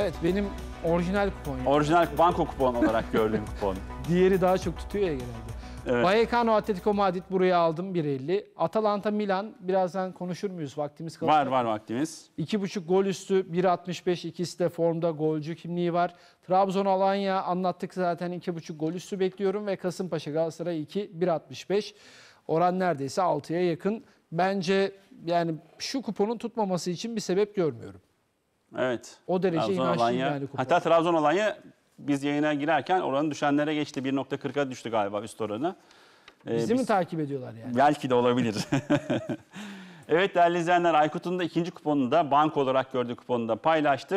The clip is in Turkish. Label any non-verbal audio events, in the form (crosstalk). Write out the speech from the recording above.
Evet benim orijinal kupon. Orijinal banko kupon olarak gördüğüm (laughs) kupon. Diğeri daha çok tutuyor ya genelde. Evet. Vallecano Atletico Madrid buraya aldım 1.50. Atalanta Milan birazdan konuşur muyuz? Vaktimiz kalır. Var var vaktimiz. 2.5 gol üstü 1.65 ikisi de formda golcü kimliği var. Trabzon Alanya anlattık zaten 2.5 gol üstü bekliyorum ve Kasımpaşa Galatasaray 2 1.65. Oran neredeyse 6'ya yakın. Bence yani şu kuponun tutmaması için bir sebep görmüyorum. Evet. O derece Trabzon, inançlıyım Alanya. yani kupa. Hatta Trabzon Alanya biz yayına girerken oranı düşenlere geçti. 1.40'a düştü galiba üst oranı. Ee, Bizi biz... mi takip ediyorlar yani? Belki de olabilir. (laughs) evet değerli izleyenler Aykut'un da ikinci kuponunu da bank olarak gördüğü kuponu da paylaştık.